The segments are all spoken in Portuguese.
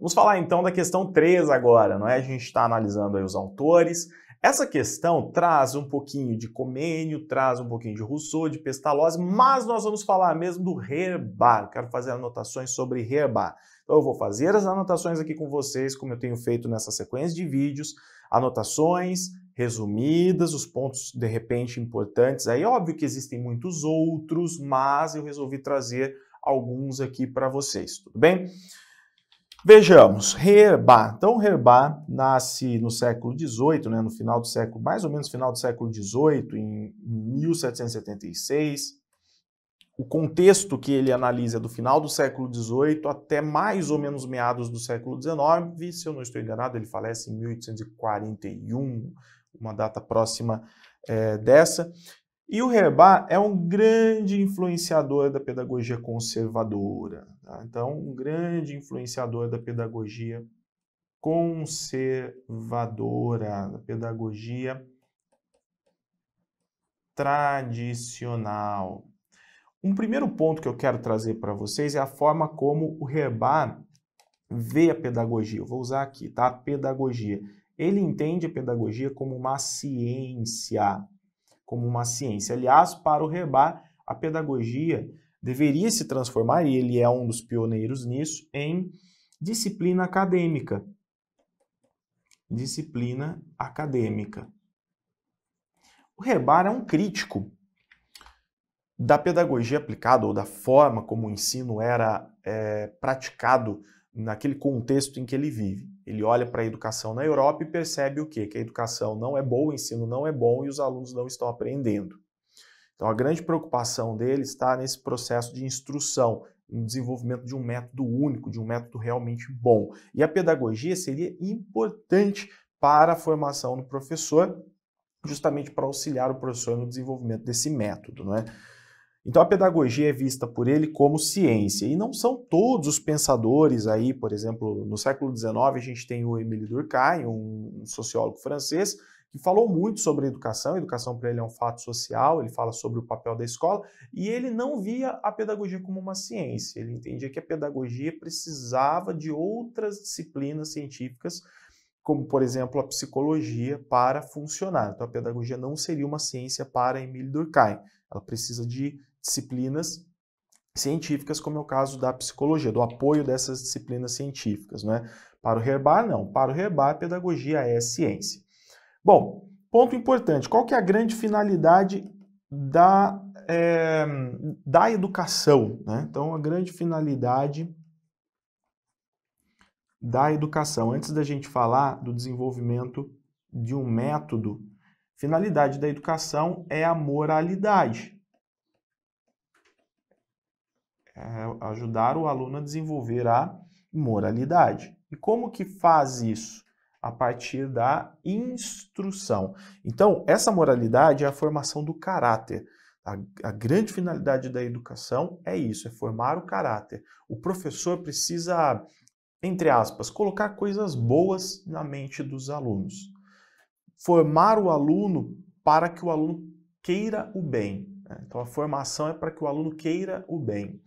Vamos falar então da questão 3 agora, não é? A gente está analisando os autores. Essa questão traz um pouquinho de Comênio, traz um pouquinho de Rousseau, de Pestalozzi, mas nós vamos falar mesmo do Herbar. Quero fazer anotações sobre Herbar. Então eu vou fazer as anotações aqui com vocês, como eu tenho feito nessa sequência de vídeos, anotações resumidas, os pontos de repente importantes. Aí óbvio que existem muitos outros, mas eu resolvi trazer alguns aqui para vocês, tudo bem? Vejamos, Herbá. Então, Herbá nasce no século XVIII, né, no final do século, mais ou menos final do século XVIII, em 1776. O contexto que ele analisa é do final do século XVIII até mais ou menos meados do século XIX. Se eu não estou enganado, ele falece em 1841, uma data próxima é, dessa. E o Herbá é um grande influenciador da pedagogia conservadora. Tá? Então, um grande influenciador da pedagogia conservadora, da pedagogia tradicional. Um primeiro ponto que eu quero trazer para vocês é a forma como o Herbá vê a pedagogia. Eu vou usar aqui, tá? A pedagogia. Ele entende a pedagogia como uma ciência como uma ciência. Aliás, para o Rebá, a pedagogia deveria se transformar, e ele é um dos pioneiros nisso, em disciplina acadêmica. Disciplina acadêmica. O Rebar é um crítico da pedagogia aplicada ou da forma como o ensino era é, praticado naquele contexto em que ele vive. Ele olha para a educação na Europa e percebe o quê? Que a educação não é boa, o ensino não é bom e os alunos não estão aprendendo. Então a grande preocupação dele está nesse processo de instrução, no desenvolvimento de um método único, de um método realmente bom. E a pedagogia seria importante para a formação do professor, justamente para auxiliar o professor no desenvolvimento desse método, não é? Então a pedagogia é vista por ele como ciência, e não são todos os pensadores aí, por exemplo, no século XIX a gente tem o Émile Durkheim, um sociólogo francês, que falou muito sobre educação, a educação para ele é um fato social, ele fala sobre o papel da escola, e ele não via a pedagogia como uma ciência, ele entendia que a pedagogia precisava de outras disciplinas científicas, como por exemplo a psicologia, para funcionar. Então a pedagogia não seria uma ciência para Émile Durkheim, ela precisa de disciplinas científicas, como é o caso da psicologia, do apoio dessas disciplinas científicas. Né? Para o Herbar, não. Para o Herbar, pedagogia é ciência. Bom, ponto importante. Qual que é a grande finalidade da, é, da educação? Né? Então, a grande finalidade da educação. Antes da gente falar do desenvolvimento de um método, finalidade da educação é a moralidade. Eh, ajudar o aluno a desenvolver a moralidade. E como que faz isso? A partir da instrução. Então, essa moralidade é a formação do caráter. A, a, grande finalidade da educação é isso, é formar o caráter. O professor precisa, entre aspas, colocar coisas boas na mente dos alunos. Formar o aluno para que o aluno queira o bem. Né? Então, a formação é para que o aluno queira o bem.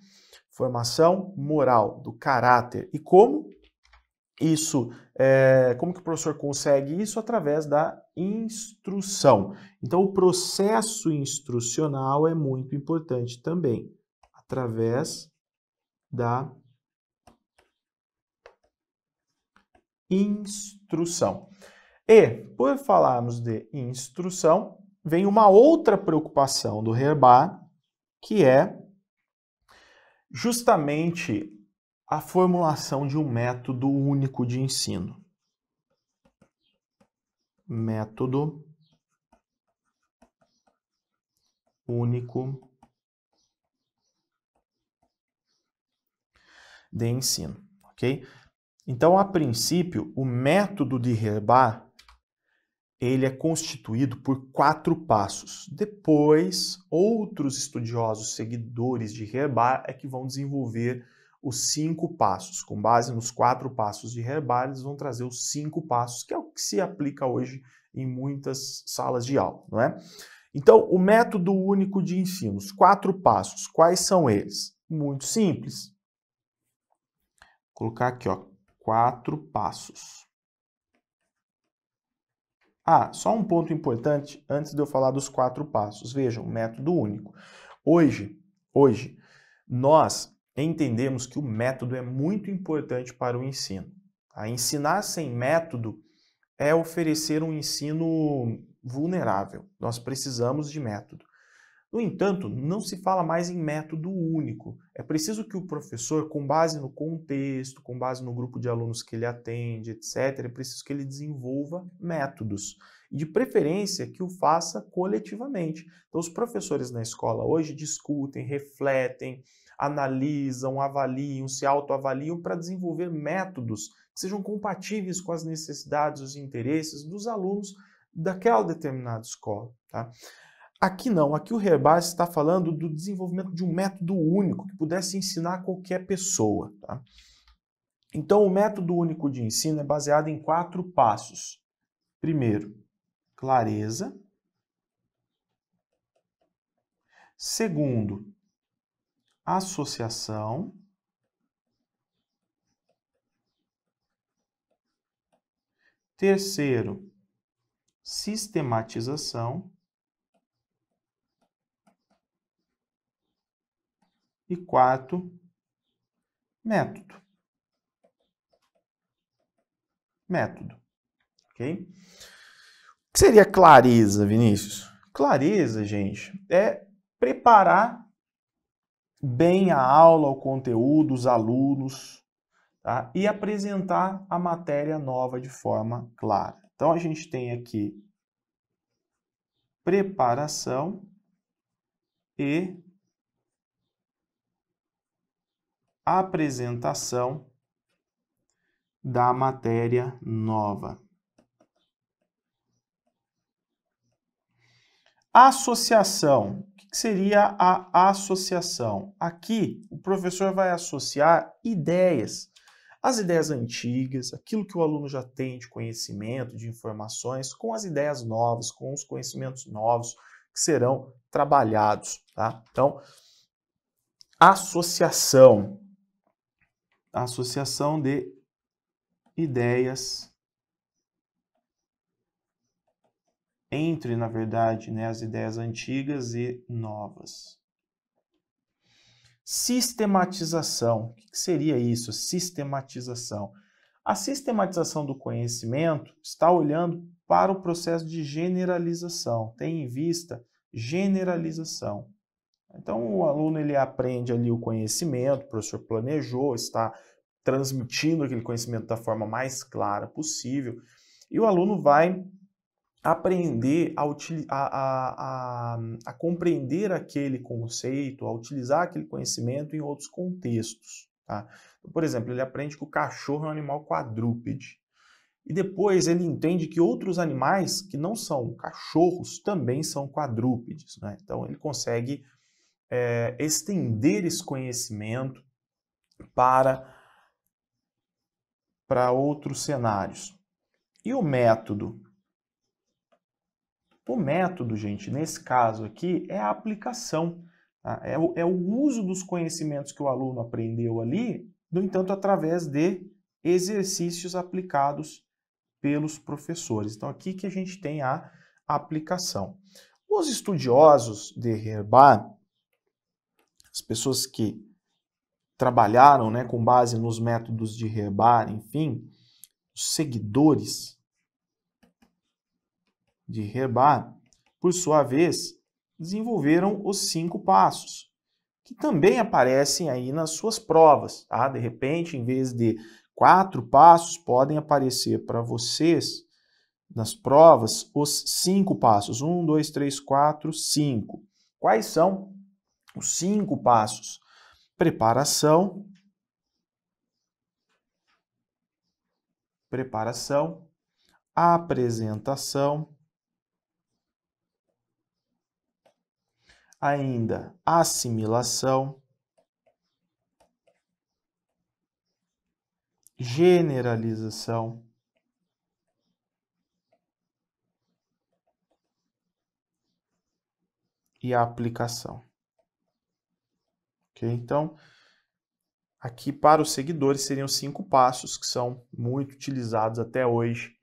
Formação moral, do caráter. E como isso, é, como que o professor consegue isso? Através da instrução. Então, o processo instrucional é muito importante também, através da instrução. E, por falarmos de instrução, vem uma outra preocupação do Herbá, que é justamente a formulação de um método único de ensino. Método único de ensino, ok? Então, a princípio, o método de Herbar ele é constituído por quatro passos. Depois, outros estudiosos seguidores de Herbar é que vão desenvolver os cinco passos. Com base nos quatro passos de Herbar, eles vão trazer os cinco passos, que é o que se aplica hoje em muitas salas de aula, não é? Então, o método único de ensino, os quatro passos, quais são eles? Muito simples. Vou colocar aqui, ó, quatro passos. Ah, só um ponto importante antes de eu falar dos quatro passos. Vejam, método único. Hoje, hoje, nós entendemos que o método é muito importante para o ensino. A tá? Ensinar sem método é oferecer um ensino vulnerável. Nós precisamos de método. No entanto, não se fala mais em método único. É preciso que o professor, com base no contexto, com base no grupo de alunos que ele atende, etc., é preciso que ele desenvolva métodos. E de preferência que o faça coletivamente. Então, os professores na escola hoje discutem, refletem, analisam, avaliam, se autoavaliam para desenvolver métodos que sejam compatíveis com as necessidades, os interesses dos alunos daquela determinada escola. Tá? Aqui não, aqui o Rebase está falando do desenvolvimento de um método único que pudesse ensinar qualquer pessoa. Tá? Então, o método único de ensino é baseado em quatro passos. Primeiro, clareza. Segundo, associação. Terceiro, sistematização. e quatro método. Método, ok? O que seria clareza, Vinícius? Clareza, gente, é preparar bem a aula, o conteúdo, os alunos, tá? e apresentar a matéria nova de forma clara. Então, a gente tem aqui preparação e apresentação da matéria nova. Associação. O que seria a associação? Aqui, o professor vai associar ideias. As ideias antigas, aquilo que o aluno já tem de conhecimento, de informações, com as ideias novas, com os conhecimentos novos que serão trabalhados. Tá? Então, associação a associação de ideias entre, na verdade, né, as ideias antigas e novas. Sistematização. O que seria isso? Sistematização. A sistematização do conhecimento está olhando para o processo de generalização, tem em vista generalização. Então o aluno ele aprende ali o conhecimento, o professor planejou, está transmitindo aquele conhecimento da forma mais clara possível, e o aluno vai aprender a, a, a, a compreender aquele conceito, a utilizar aquele conhecimento em outros contextos. Tá? Então, por exemplo, ele aprende que o cachorro é um animal quadrúpede. E depois ele entende que outros animais que não são cachorros também são quadrúpedes. Né? Então ele consegue é, estender esse conhecimento para, para outros cenários. E o método? O método, gente, nesse caso aqui, é a aplicação. Tá? É, o, é o uso dos conhecimentos que o aluno aprendeu ali, no entanto, através de exercícios aplicados pelos professores. Então, aqui que a gente tem a aplicação. Os estudiosos de Herbart as pessoas que trabalharam né, com base nos métodos de Rebar, enfim, os seguidores de Rebar, por sua vez, desenvolveram os cinco passos, que também aparecem aí nas suas provas. Tá? De repente, em vez de quatro passos, podem aparecer para vocês nas provas os cinco passos. Um, dois, três, quatro, cinco. Quais são os cinco passos: preparação, preparação, apresentação, ainda assimilação, generalização. E a aplicação. Okay? Então, aqui para os seguidores seriam cinco passos que são muito utilizados até hoje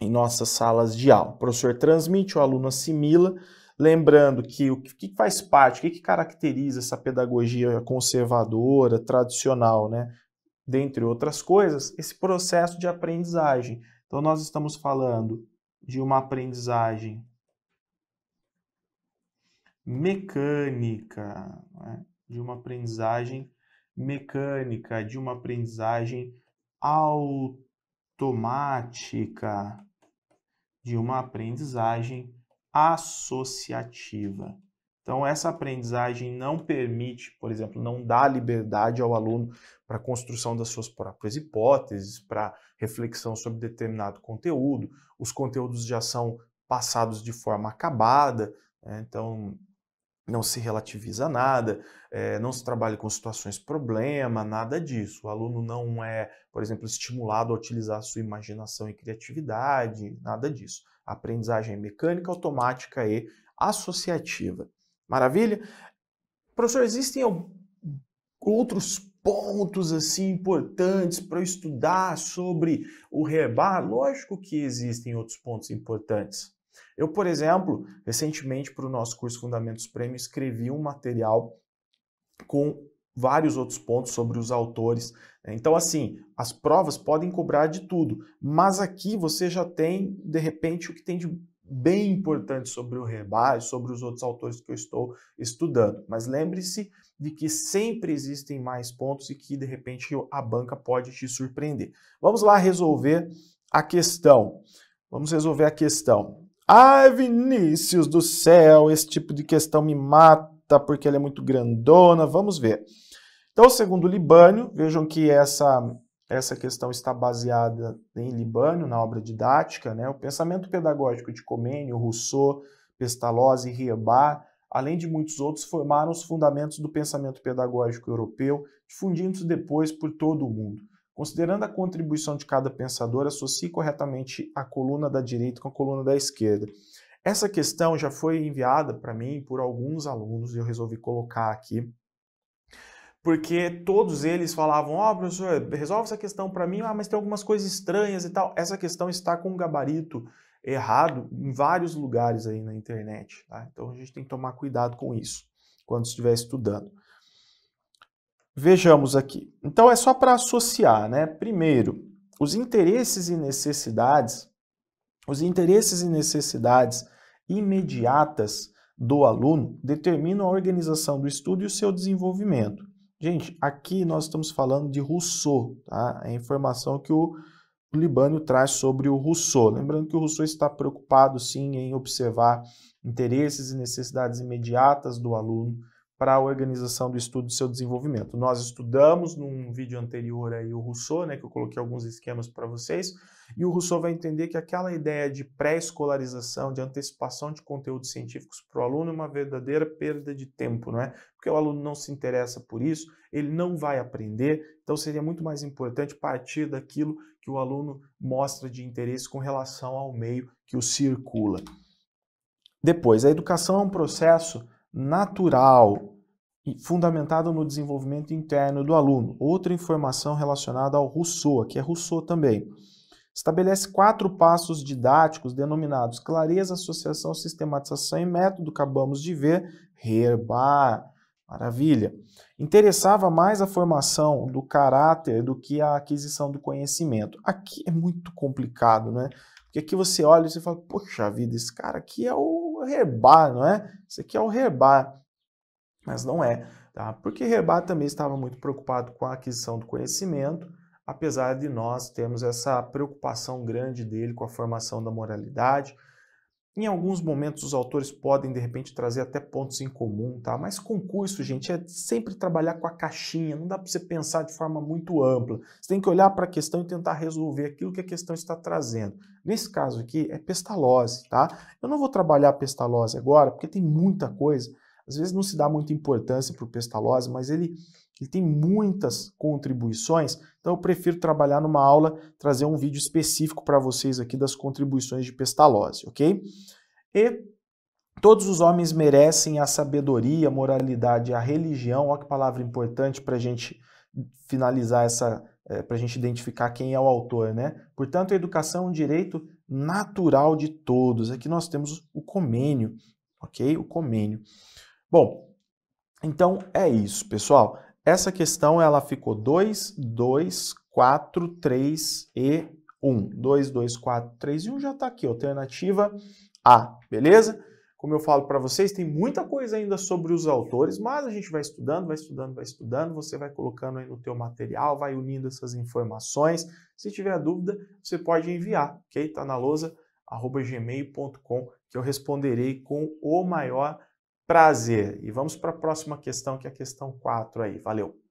em nossas salas de aula. O professor transmite, o aluno assimila, lembrando que o que faz parte, o que caracteriza essa pedagogia conservadora, tradicional, né? Dentre outras coisas, esse processo de aprendizagem. Então, nós estamos falando de uma aprendizagem mecânica. Né? de uma aprendizagem mecânica, de uma aprendizagem automática, de uma aprendizagem associativa. Então, essa aprendizagem não permite, por exemplo, não dá liberdade ao aluno para a construção das suas próprias hipóteses, para reflexão sobre determinado conteúdo. Os conteúdos já são passados de forma acabada, né? então não se relativiza nada, é, não se trabalha com situações problema, nada disso. O aluno não é, por exemplo, estimulado a utilizar a sua imaginação e criatividade, nada disso. A aprendizagem é mecânica, automática e associativa. Maravilha? Professor, existem outros pontos assim importantes para eu estudar sobre o rebar? Lógico que existem outros pontos importantes. Eu, por exemplo, recentemente para o nosso curso Fundamentos Prêmio, escrevi um material com vários outros pontos sobre os autores. Né? Então, assim, as provas podem cobrar de tudo, mas aqui você já tem, de repente, o que tem de bem importante sobre o Rebaio, sobre os outros autores que eu estou estudando. Mas lembre-se de que sempre existem mais pontos e que, de repente, a banca pode te surpreender. Vamos lá resolver a questão. Vamos resolver a questão. Ai, Vinícius do céu, esse tipo de questão me mata porque ela é muito grandona. Vamos ver. Então, segundo Libânio, vejam que essa, essa questão está baseada em Libânio, na obra didática, né? o pensamento pedagógico de Comênio, Rousseau, Pestalozzi e Riebar, além de muitos outros, formaram os fundamentos do pensamento pedagógico europeu, difundindo-se depois por todo o mundo. Considerando a contribuição de cada pensador, associe corretamente a coluna da direita com a coluna da esquerda. Essa questão já foi enviada para mim por alguns alunos e eu resolvi colocar aqui, porque todos eles falavam: Ó, oh, professor, resolve essa questão para mim, ah, mas tem algumas coisas estranhas e tal. Essa questão está com um gabarito errado em vários lugares aí na internet, tá? Então a gente tem que tomar cuidado com isso quando estiver estudando. Vejamos aqui. Então é só para associar, né? Primeiro, os interesses e necessidades, os interesses e necessidades imediatas do aluno determinam a organização do estudo e o seu desenvolvimento. Gente, aqui nós estamos falando de Rousseau, tá? É a informação que o Libânio traz sobre o Rousseau. Lembrando que o Rousseau está preocupado, sim, em observar interesses e necessidades imediatas do aluno, para a organização do estudo e seu desenvolvimento. Nós estudamos num vídeo anterior aí o Rousseau, né, que eu coloquei alguns esquemas para vocês, e o Rousseau vai entender que aquela ideia de pré-escolarização, de antecipação de conteúdos científicos para o aluno é uma verdadeira perda de tempo, não é? Porque o aluno não se interessa por isso, ele não vai aprender, então seria muito mais importante partir daquilo que o aluno mostra de interesse com relação ao meio que o circula. Depois, a educação é um processo natural fundamentado no desenvolvimento interno do aluno. Outra informação relacionada ao Rousseau, que é Rousseau também. Estabelece quatro passos didáticos denominados clareza, associação, sistematização e método, acabamos de ver, Herbar. Maravilha. Interessava mais a formação do caráter do que a aquisição do conhecimento. Aqui é muito complicado, né? Porque aqui você olha e você fala, poxa vida, esse cara aqui é o Herbar, não é? Esse aqui é o Herbar mas não é, tá? Porque Reba também estava muito preocupado com a aquisição do conhecimento, apesar de nós termos essa preocupação grande dele com a formação da moralidade. Em alguns momentos os autores podem de repente trazer até pontos em comum, tá? Mas concurso, gente, é sempre trabalhar com a caixinha, não dá para você pensar de forma muito ampla. Você tem que olhar para a questão e tentar resolver aquilo que a questão está trazendo. Nesse caso aqui é pestalose, tá? Eu não vou trabalhar pestalose agora, porque tem muita coisa às vezes não se dá muita importância para o pestalose, mas ele, ele tem muitas contribuições, então eu prefiro trabalhar numa aula, trazer um vídeo específico para vocês aqui das contribuições de pestalose, ok? E todos os homens merecem a sabedoria, a moralidade, a religião, olha que palavra importante para a gente finalizar essa, é, eh, para a gente identificar quem é o autor, né? Portanto, a educação é um direito natural de todos. Aqui nós temos o comênio, ok? O comênio. Bom, então é isso, pessoal. Essa questão ela ficou 2, 2, 4, 3 e 1. 2, 2, 4, 3 e 1 já está aqui, alternativa A, beleza? Como eu falo para vocês, tem muita coisa ainda sobre os autores, mas a gente vai estudando, vai estudando, vai estudando, você vai colocando aí no teu material, vai unindo essas informações. Se tiver dúvida, você pode enviar, ok? Está na lousa, gmail.com, que eu responderei com o maior prazer. E vamos para a próxima questão, que é a questão 4 aí. Valeu!